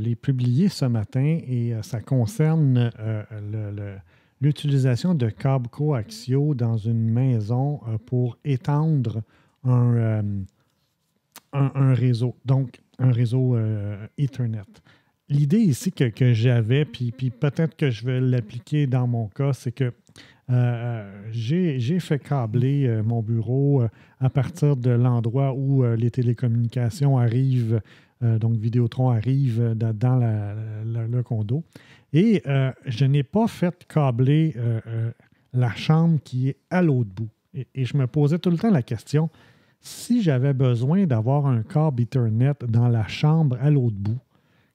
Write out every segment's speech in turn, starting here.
l'ai publié ce matin et euh, ça concerne euh, l'utilisation de câbles coaxiaux dans une maison euh, pour étendre un, un, réseau, donc un réseau Ethernet l'idée ici que, j'avais, puis, puis peut-être que je vais l'appliquer dans mon cas, c'est que j'ai fait câbler mon bureau à partir de l'endroit où les télécommunications arrivent euh, donc, Vidéotron arrive euh, dans, le condo. Et euh, je n'ai pas fait câbler la chambre qui est à l'autre bout. Et, je me posais tout le temps la question si j'avais besoin d'avoir un câble Ethernet dans la chambre à l'autre bout,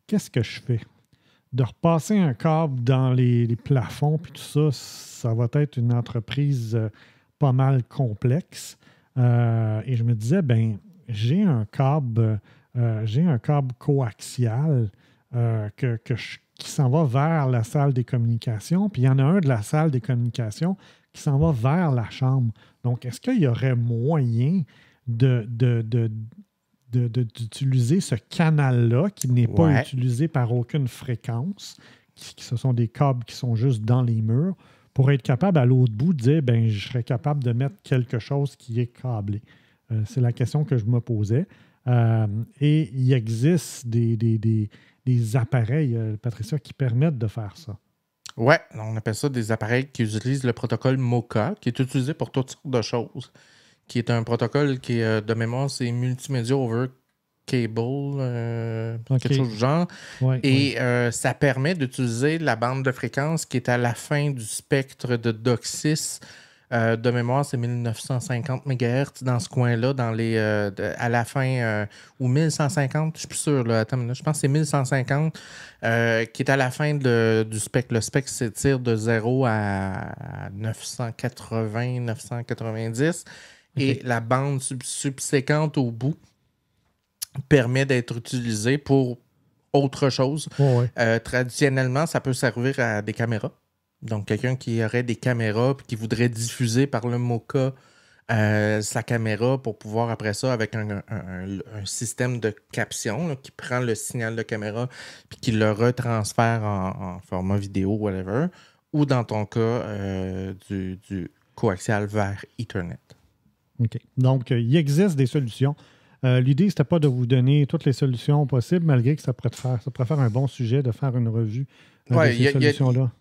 qu'est-ce que je fais De repasser un câble dans les, plafonds, puis tout ça, ça va être une entreprise pas mal complexe. et je me disais, ben j'ai un câble euh, j'ai un câble coaxial euh, qui s'en va vers la salle des communications, puis il y en a un de la salle des communications qui s'en va vers la chambre. Donc, est-ce qu'il y aurait moyen de, d'utiliser ce canal-là qui n'est pas utilisé par aucune fréquence, ce sont des câbles qui sont juste dans les murs, pour être capable à l'autre bout de dire ben, je serais capable de mettre quelque chose qui est câblé. Euh, c'est la question que je me posais. Euh, et il existe des, des, appareils, euh, Patricia, qui permettent de faire ça. Oui, on appelle ça des appareils qui utilisent le protocole MOCA, qui est utilisé pour toutes sortes de choses, qui est un protocole qui, est, de mémoire, c'est multimédia Over Cable, quelque chose du genre. et ça permet d'utiliser la bande de fréquence qui est à la fin du spectre de DOCSIS euh, de mémoire, c'est 1950 MHz dans ce coin-là, dans les euh, à la fin, euh, ou 1150, je suis plus sûr, là, attends, je pense que c'est 1150, qui est à la fin de, du spec. Le spec s'étire de 0 à 980, 990, et la bande subséquente au bout permet d'être utilisée pour autre chose. traditionnellement, ça peut servir à des caméras. Donc, quelqu'un qui aurait des caméras et qui voudrait diffuser par le MOCA euh, sa caméra pour pouvoir, après ça, avec un, système de caption qui prend le signal de caméra puis qui le retransfère en, format vidéo, whatever, ou dans ton cas, euh, du, coaxial vers Ethernet. OK. Donc, euh, il existe des solutions. L'idée, ce n'était pas de vous donner toutes les solutions possibles, malgré que ça pourrait, faire, ça un bon sujet de faire une revue de ces solutions-là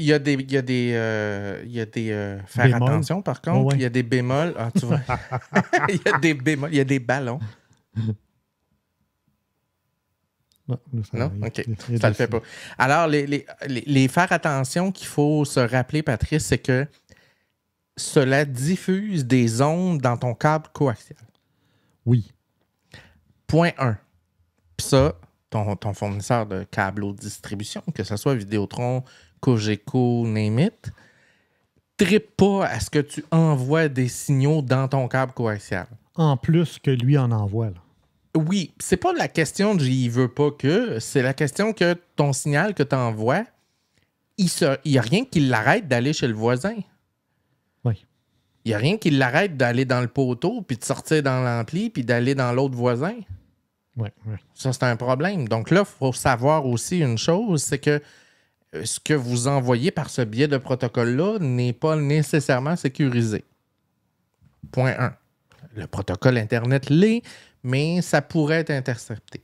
il y a des, il y a des, euh, il y a des euh, faire attention par contre. Il y a des bémols. Ah, tu vois. il y a des bémols. Il y a des ballons. Non, non? OK. Ça le fait pas. Alors, les, faire attention qu'il faut se rappeler, Patrice, c'est que cela diffuse des ondes dans ton câble coaxial. Oui. Point 1. Puis ça, ton, fournisseur de câble de distribution, que ce soit Vidéotron, Cogeco, Name it, pas à ce que tu envoies des signaux dans ton câble coaxial. En plus que lui en envoie. Là. Oui, c'est pas la question de j'y veux pas que, c'est la question que ton signal que tu envoies, il n'y a rien qui l'arrête d'aller chez le voisin. Oui. Il n'y a rien qui l'arrête d'aller dans le poteau, puis de sortir dans l'ampli, puis d'aller dans l'autre voisin. Ça, c'est un problème. Donc là, il faut savoir aussi une chose, c'est que euh, ce que vous envoyez par ce biais de protocole-là n'est pas nécessairement sécurisé. Point 1. Le protocole Internet l'est, mais ça pourrait être intercepté.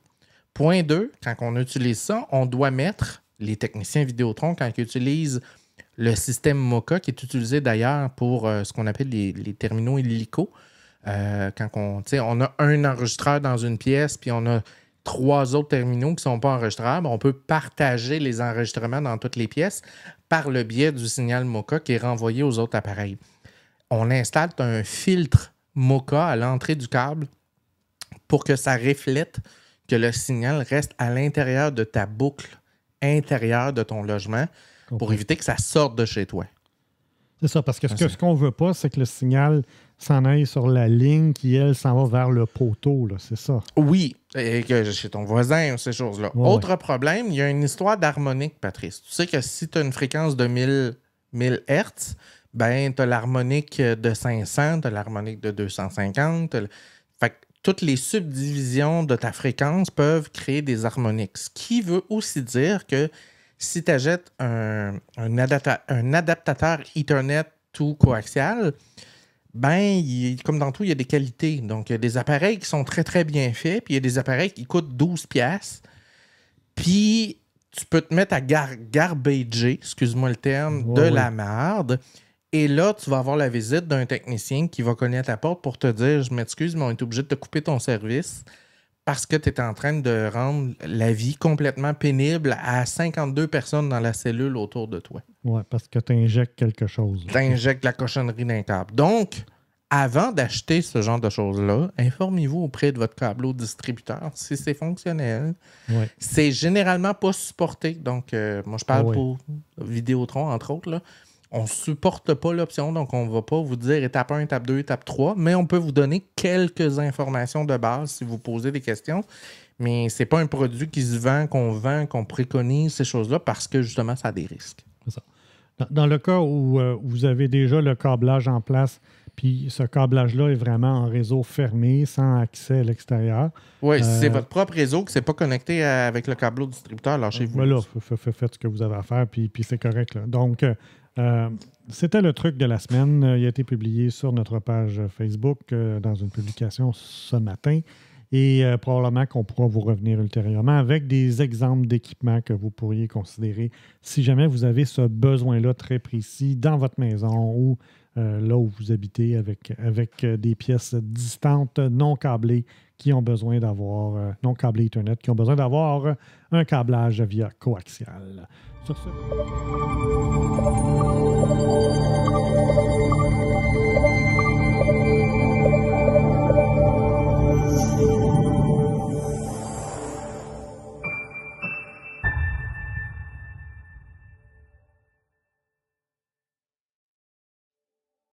Point 2. Quand on utilise ça, on doit mettre, les techniciens Vidéotron, quand ils utilisent le système MOCA, qui est utilisé d'ailleurs pour euh, ce qu'on appelle les, terminaux hélico, euh, quand on, on a un enregistreur dans une pièce, puis on a trois autres terminaux qui ne sont pas enregistrables. On peut partager les enregistrements dans toutes les pièces par le biais du signal MOCA qui est renvoyé aux autres appareils. On installe un filtre MOCA à l'entrée du câble pour que ça reflète que le signal reste à l'intérieur de ta boucle intérieure de ton logement pour éviter que ça sorte de chez toi. C'est ça, parce que ce qu'on ne veut pas, c'est que le signal s'en aille sur la ligne qui, elle, s'en va vers le poteau, c'est ça? Oui, et que chez ton voisin ces choses-là. Autre problème, il y a une histoire d'harmonique, Patrice. Tu sais que si tu as une fréquence de 1000, Hz, ben, tu as l'harmonique de 500, tu as l'harmonique de 250. Fait toutes les subdivisions de ta fréquence peuvent créer des harmoniques. Ce qui veut aussi dire que si tu achètes un, un adaptateur Ethernet tout coaxial, ben, comme dans tout, il y a des qualités. Donc, il y a des appareils qui sont très, très bien faits, puis il y a des appareils qui coûtent 12 pièces. Puis, tu peux te mettre à garbager, excuse-moi le terme, de la merde. Et là, tu vas avoir la visite d'un technicien qui va cogner à ta porte pour te dire Je m'excuse, mais on est obligé de te couper ton service parce que tu es en train de rendre la vie complètement pénible à 52 personnes dans la cellule autour de toi. Oui, parce que tu injectes quelque chose. Tu injectes la cochonnerie d'un câble. Donc, avant d'acheter ce genre de choses-là, informez-vous auprès de votre câble distributeur si c'est fonctionnel. Ouais. C'est généralement pas supporté. Donc, euh, moi, je parle ah pour Vidéotron, entre autres. Là on ne supporte pas l'option, donc on ne va pas vous dire étape 1, étape 2, étape 3, mais on peut vous donner quelques informations de base si vous posez des questions. Mais ce n'est pas un produit qui se vend, qu'on vend, qu'on préconise, ces choses-là, parce que justement, ça a des risques. Dans, le cas où euh, vous avez déjà le câblage en place, puis ce câblage-là est vraiment en réseau fermé, sans accès à l'extérieur. Oui, c'est euh, votre propre réseau qui n'est pas connecté avec le câbleau distributeur, chez vous Voilà, faites ce que vous avez à faire, puis, c'est correct. Là. Donc, euh, euh, c'était le truc de la semaine. Euh, il a été publié sur notre page Facebook euh, dans une publication ce matin. Et probablement qu'on pourra vous revenir ultérieurement avec des exemples d'équipements que vous pourriez considérer si jamais vous avez ce besoin-là très précis dans votre maison ou euh, là où vous habitez avec, avec euh, des pièces distantes non câblées qui ont besoin d'avoir, euh, non câblées Ethernet, qui ont besoin d'avoir un câblage via coaxial. Sur ce...